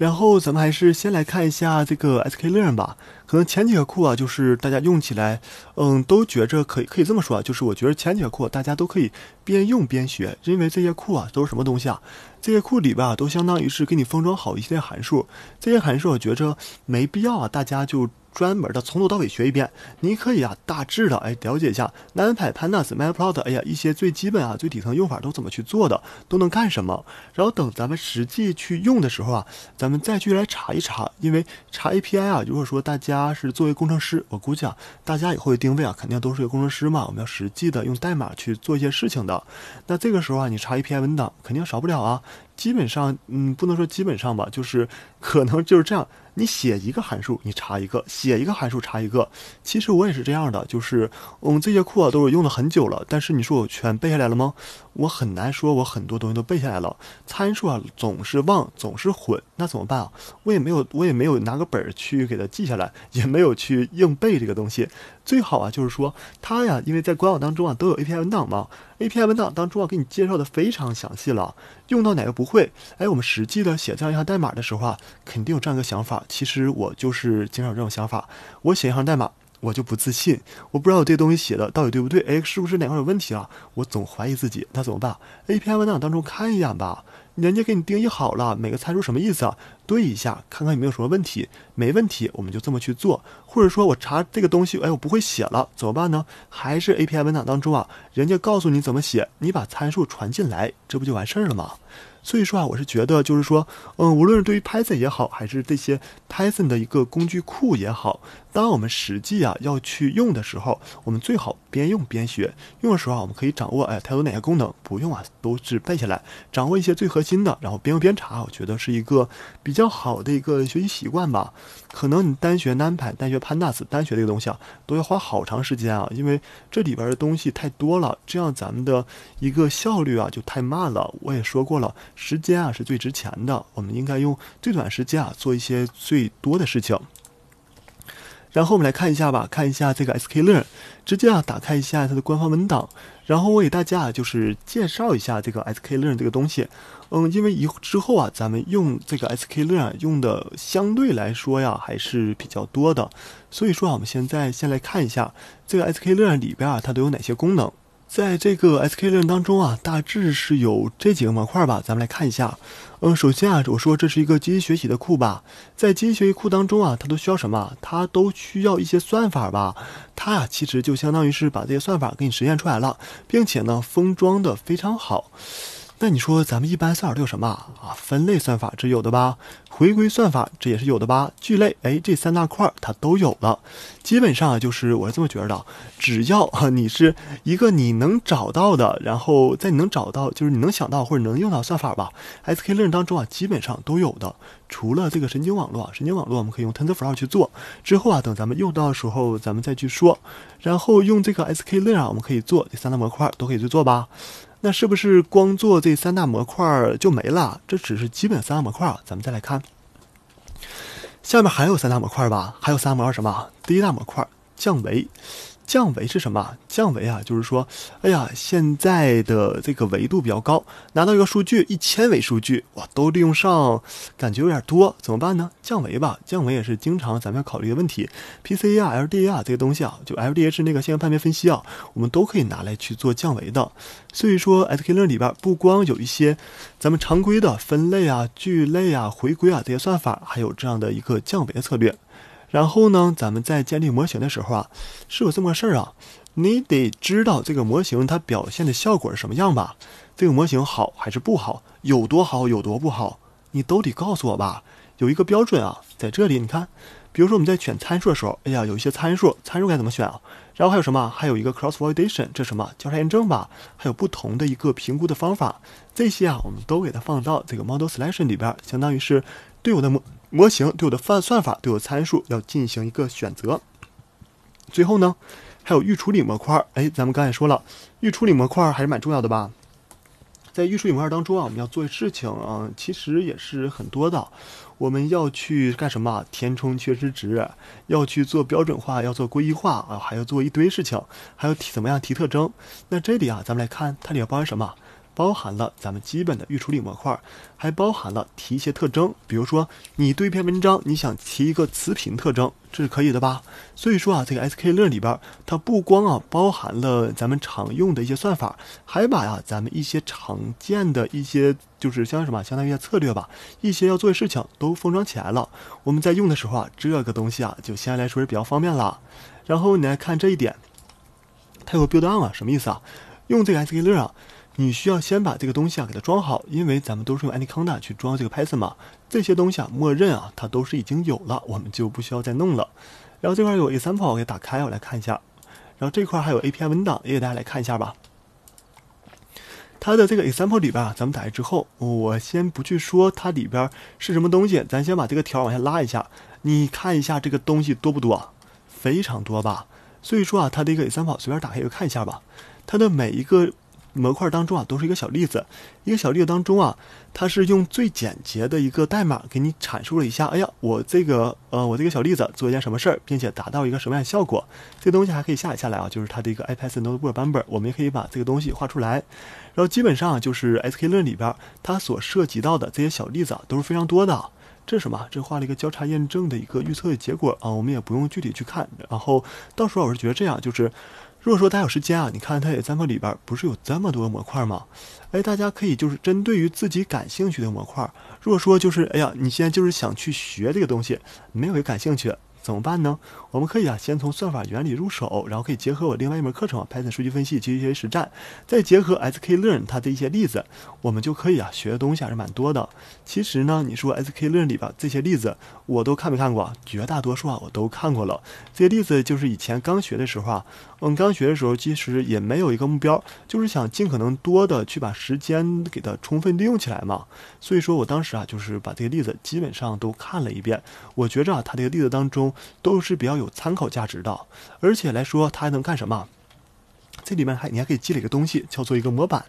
然后咱们还是先来看一下这个 SK Learn 吧。可能前几个库啊，就是大家用起来，嗯，都觉着可以。可以这么说啊，就是我觉得前几个库大家都可以边用边学，因为这些库啊都是什么东西啊？这些库里边啊都相当于是给你封装好一系列函数。这些函数我觉着没必要啊，大家就专门的从头到尾学一遍。你可以啊，大致的哎了解一下，Numpy、Pandas、m a t p l o t 哎呀，一些最基本啊、最底层用法都怎么去做的，都能干什么。然后等咱们实际去用的时候啊，咱们再去来查一查，因为查 API 啊，如果说大家他是作为工程师，我估计啊，大家以后的定位啊，肯定都是一个工程师嘛。我们要实际的用代码去做一些事情的。那这个时候啊，你查一篇文档肯定少不了啊。基本上，嗯，不能说基本上吧，就是可能就是这样。你写一个函数，你查一个；写一个函数，查一个。其实我也是这样的，就是，嗯，这些库啊，都是用了很久了。但是你说我全背下来了吗？我很难说，我很多东西都背下来了。参数啊，总是忘，总是混，那怎么办啊？我也没有，我也没有拿个本儿去给它记下来，也没有去硬背这个东西。最好啊，就是说它呀，因为在官网当中啊，都有 API 文档嘛，API 文档当中啊，给你介绍的非常详细了。用到哪个不会？哎，我们实际的写这样一行代码的时候啊，肯定有这样一个想法。其实我就是经常有这种想法。我写一行代码。我就不自信，我不知道我这东西写的到底对不对？哎，是不是哪块有问题了？我总怀疑自己，那怎么办？API 文档当中看一眼吧，人家给你定义好了每个参数什么意思，对一下，看看有没有什么问题。没问题，我们就这么去做。或者说我查这个东西，哎，我不会写了，怎么办呢？还是 API 文档当中啊，人家告诉你怎么写，你把参数传进来，这不就完事儿了吗？所以说啊，我是觉得就是说，嗯，无论是对于 Python 也好，还是这些 Python 的一个工具库也好。当我们实际啊要去用的时候，我们最好边用边学。用的时候啊，我们可以掌握，哎，它有哪些功能？不用啊，都是背下来，掌握一些最核心的，然后边用边查。我觉得是一个比较好的一个学习习惯吧。可能你单学单排，单学潘 a s 单学这个东西啊，都要花好长时间啊，因为这里边的东西太多了，这样咱们的一个效率啊就太慢了。我也说过了，时间啊是最值钱的，我们应该用最短时间啊做一些最多的事情。然后我们来看一下吧，看一下这个 SK l n 直接啊打开一下它的官方文档，然后我给大家啊就是介绍一下这个 SK l n 这个东西。嗯，因为一之后啊咱们用这个 SK r n 用的相对来说呀还是比较多的，所以说啊我们现在先来看一下这个 SK l n 里边啊它都有哪些功能。在这个 S K 零当中啊，大致是有这几个模块吧，咱们来看一下。嗯，首先啊，我说这是一个机器学习的库吧，在机器学习库当中啊，它都需要什么？它都需要一些算法吧。它呀，其实就相当于是把这些算法给你实现出来了，并且呢，封装的非常好。那你说咱们一般算法都有什么啊？分类算法这有的吧，回归算法这也是有的吧，聚类，哎，这三大块它都有了。基本上就是我是这么觉得，只要你是一个你能找到的，然后在你能找到，就是你能想到或者能用到算法吧。S K Learn 当中啊，基本上都有的，除了这个神经网络，神经网络我们可以用 TensorFlow 去做。之后啊，等咱们用到的时候，咱们再去说。然后用这个 S K Learn 啊，我们可以做这三大模块都可以去做吧。那是不是光做这三大模块就没了？这只是基本三大模块，咱们再来看，下面还有三大模块吧？还有三大模块什么？第一大模块降维。降维是什么？降维啊，就是说，哎呀，现在的这个维度比较高，拿到一个数据一千维数据，哇，都利用上，感觉有点多，怎么办呢？降维吧，降维也是经常咱们要考虑的问题。PCA、LDA 啊这些东西啊，就 l d h 那个线性判别分析啊，我们都可以拿来去做降维的。所以说，S K Learn 里边不光有一些咱们常规的分类啊、聚类啊、回归啊这些算法，还有这样的一个降维的策略。然后呢，咱们在建立模型的时候啊，是有这么个事儿啊，你得知道这个模型它表现的效果是什么样吧？这个模型好还是不好，有多好有多不好，你都得告诉我吧。有一个标准啊，在这里你看，比如说我们在选参数的时候，哎呀，有一些参数，参数该怎么选啊？然后还有什么？还有一个 cross validation，这什么？交叉验证吧？还有不同的一个评估的方法，这些啊，我们都给它放到这个 model selection 里边，相当于是对我的模。模型对我的算算法，对我的参数要进行一个选择。最后呢，还有预处理模块。哎，咱们刚才说了，预处理模块还是蛮重要的吧？在预处理模块当中啊，我们要做的事情啊，其实也是很多的。我们要去干什么？填充缺失值，要去做标准化，要做归一化啊，还要做一堆事情，还要提怎么样提特征？那这里啊，咱们来看，它里要包含什么？包含了咱们基本的预处理模块，还包含了提一些特征，比如说你对一篇文章，你想提一个词频特征，这是可以的吧？所以说啊，这个 SKLearn 里边，它不光啊包含了咱们常用的一些算法，还把啊咱们一些常见的一些就是相什么，相当于一些策略吧，一些要做的事情都封装起来了。我们在用的时候啊，这个东西啊就相对来说是比较方便了。然后你来看这一点，它有 build on 啊，什么意思啊？用这个 SKLearn 啊。你需要先把这个东西啊给它装好，因为咱们都是用 Anaconda 去装这个 Python 嘛，这些东西啊默认啊它都是已经有了，我们就不需要再弄了。然后这块有 example 我给打开，我来看一下。然后这块还有 API 文档，也给大家来看一下吧。它的这个 example 里边啊，咱们打开之后，我先不去说它里边是什么东西，咱先把这个条往下拉一下，你看一下这个东西多不多，非常多吧。所以说啊，它的一个 example 随便打开一个看一下吧，它的每一个。模块当中啊，都是一个小例子，一个小例子当中啊，它是用最简洁的一个代码给你阐述了一下。哎呀，我这个呃，我这个小例子做一件什么事儿，并且达到一个什么样的效果？这个东西还可以下载下来啊，就是它的一个 i p a d n Notebook 版本，我们也可以把这个东西画出来。然后基本上就是 SK 论里边它所涉及到的这些小例子啊，都是非常多的。这是什么？这画了一个交叉验证的一个预测的结果啊，我们也不用具体去看。然后到时候我是觉得这样，就是。如果说大家有时间啊，你看它也三个里边不是有这么多模块吗？哎，大家可以就是针对于自己感兴趣的模块。如果说就是哎呀，你现在就是想去学这个东西，没有感兴趣。怎么办呢？我们可以啊，先从算法原理入手，然后可以结合我另外一门课程《Python 数据分析及些实战》，再结合 S K Learn 它的一些例子，我们就可以啊，学的东西还是蛮多的。其实呢，你说 S K Learn 里边这些例子，我都看没看过？绝大多数啊，我都看过了。这些例子就是以前刚学的时候啊，嗯，刚学的时候其实也没有一个目标，就是想尽可能多的去把时间给它充分利用起来嘛。所以说我当时啊，就是把这些例子基本上都看了一遍。我觉着啊，它这个例子当中。都是比较有参考价值的，而且来说，它还能干什么？这里面还你还可以积累一个东西，叫做一个模板。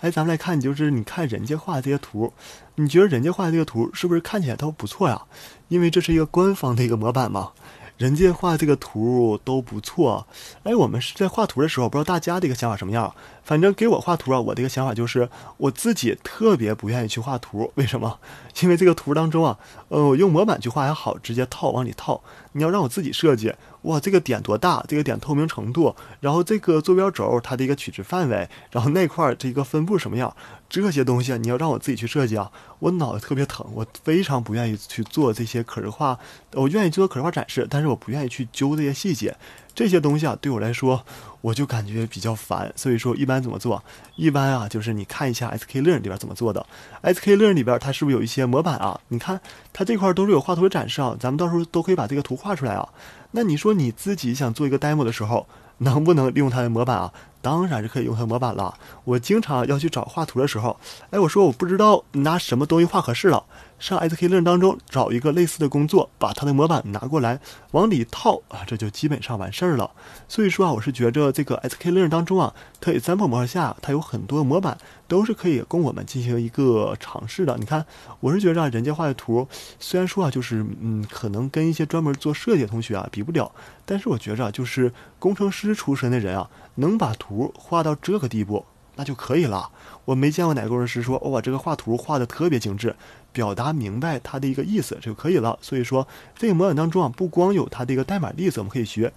哎，咱们来看，你就是你看人家画的这些图，你觉得人家画的这个图是不是看起来都不错呀？因为这是一个官方的一个模板嘛，人家画这个图都不错。哎，我们是在画图的时候，不知道大家的一个想法什么样？反正给我画图啊，我这个想法就是我自己特别不愿意去画图，为什么？因为这个图当中啊，呃，我用模板去画还好，直接套往里套。你要让我自己设计哇？这个点多大？这个点透明程度？然后这个坐标轴它的一个取值范围？然后那块儿这个分布什么样？这些东西你要让我自己去设计啊？我脑子特别疼，我非常不愿意去做这些可视化。我愿意做可视化展示，但是我不愿意去揪这些细节。这些东西啊，对我来说，我就感觉比较烦。所以说，一般怎么做？一般啊，就是你看一下 S K Learn 里边怎么做的。S K Learn 里边它是不是有一些模板啊？你看它这块都是有画图的展示啊，咱们到时候都可以把这个图画出来啊。那你说你自己想做一个 demo 的时候，能不能利用它的模板啊？当然是可以用它模板了。我经常要去找画图的时候，哎，我说我不知道拿什么东西画合适了，上 S K Learn 当中找一个类似的工作，把它的模板拿过来往里套啊，这就基本上完事儿了。所以说啊，我是觉着这个 S K Learn 当中啊，它 example 模块下，它有很多模板都是可以供我们进行一个尝试的。你看，我是觉着人家画的图虽然说啊，就是嗯，可能跟一些专门做设计的同学啊比不了，但是我觉着啊，就是工程师出身的人啊，能把图。图画到这个地步，那就可以了。我没见过哪个工程师说我把这个画图画的特别精致，表达明白他的一个意思就可以了。所以说这个模板当中啊，不光有它的一个代码例子，我们可以学，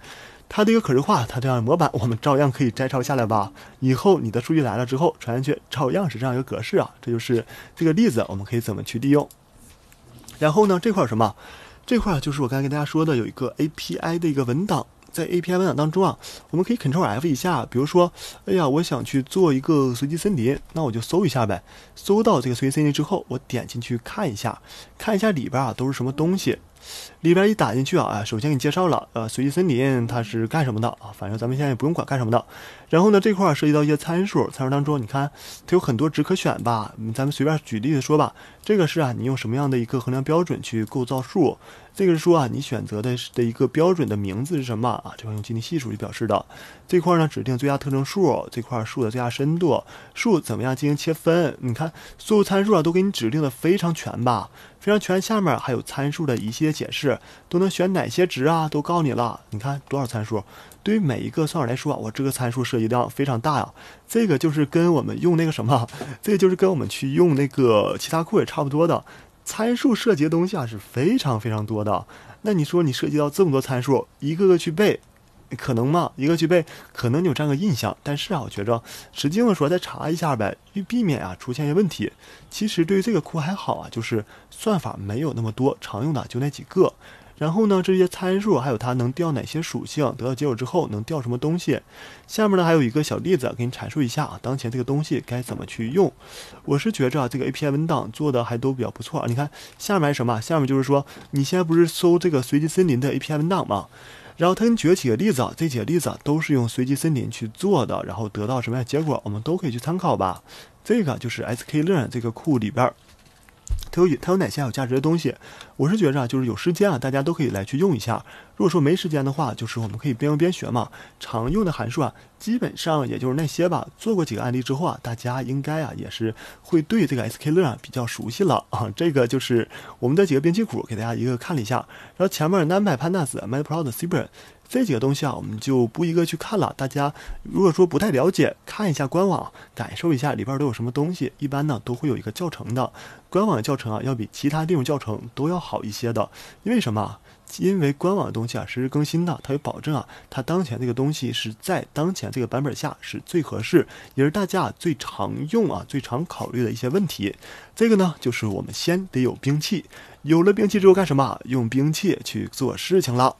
它的一个可视化，它这样模板我们照样可以摘抄下来吧。以后你的数据来了之后传进去，照样是这样一个格式啊。这就是这个例子，我们可以怎么去利用？然后呢，这块儿什么？这块儿就是我刚才跟大家说的，有一个 API 的一个文档。在 API 文档当中啊，我们可以 Ctrl+F 一下，比如说，哎呀，我想去做一个随机森林，那我就搜一下呗。搜到这个随机森林之后，我点进去看一下，看一下里边啊都是什么东西。里边一打进去啊，首先给你介绍了，呃，随机森林它是干什么的啊？反正咱们现在也不用管干什么的。然后呢，这块儿涉及到一些参数，参数当中你看它有很多值可选吧？咱们随便举例子说吧，这个是啊，你用什么样的一个衡量标准去构造数？这个是说啊，你选择的的一个标准的名字是什么啊？这块用基尼系数去表示的。这块呢，指定最大特征数，这块数的最大深度，数怎么样进行切分？你看所有参数啊，都给你指定的非常全吧，非常全。下面还有参数的一系列解释，都能选哪些值啊，都告诉你了。你看多少参数？对于每一个算法来说，我这个参数涉及量非常大呀。这个就是跟我们用那个什么，这个就是跟我们去用那个其他库也差不多的。参数涉及的东西啊是非常非常多的，那你说你涉及到这么多参数，一个个去背，可能吗？一个去背可能你有这样个印象，但是啊，我觉着际用的说再查一下呗，去避免啊出现一些问题。其实对于这个库还好啊，就是算法没有那么多，常用的就那几个。然后呢，这些参数还有它能调哪些属性，得到结果之后能调什么东西？下面呢还有一个小例子，给你阐述一下啊，当前这个东西该怎么去用。我是觉着啊，这个 API 文档做的还都比较不错啊。你看下面是什么？下面就是说，你现在不是搜这个随机森林的 API 文档吗？然后他给你举了几个例子啊，这几个例子都是用随机森林去做的，然后得到什么样结果，我们都可以去参考吧。这个就是 SKlearn 这个库里边儿。它有它有哪些有价值的东西？我是觉着啊，就是有时间啊，大家都可以来去用一下。如果说没时间的话，就是我们可以边用边学嘛。常用的函数啊，基本上也就是那些吧。做过几个案例之后啊，大家应该啊也是会对这个 S K l 啊比较熟悉了啊。这个就是我们的几个编辑库，给大家一个看了一下。然后前面 numpy、pandas、matplotlib、s e a r n 这几个东西啊，我们就不一个去看了。大家如果说不太了解，看一下官网，感受一下里边都有什么东西。一般呢都会有一个教程的，官网教程啊要比其他地方教程都要好一些的。因为什么？因为官网的东西啊实时更新的，它有保证啊，它当前这个东西是在当前这个版本下是最合适，也是大家最常用啊、最常考虑的一些问题。这个呢就是我们先得有兵器，有了兵器之后干什么？用兵器去做事情了。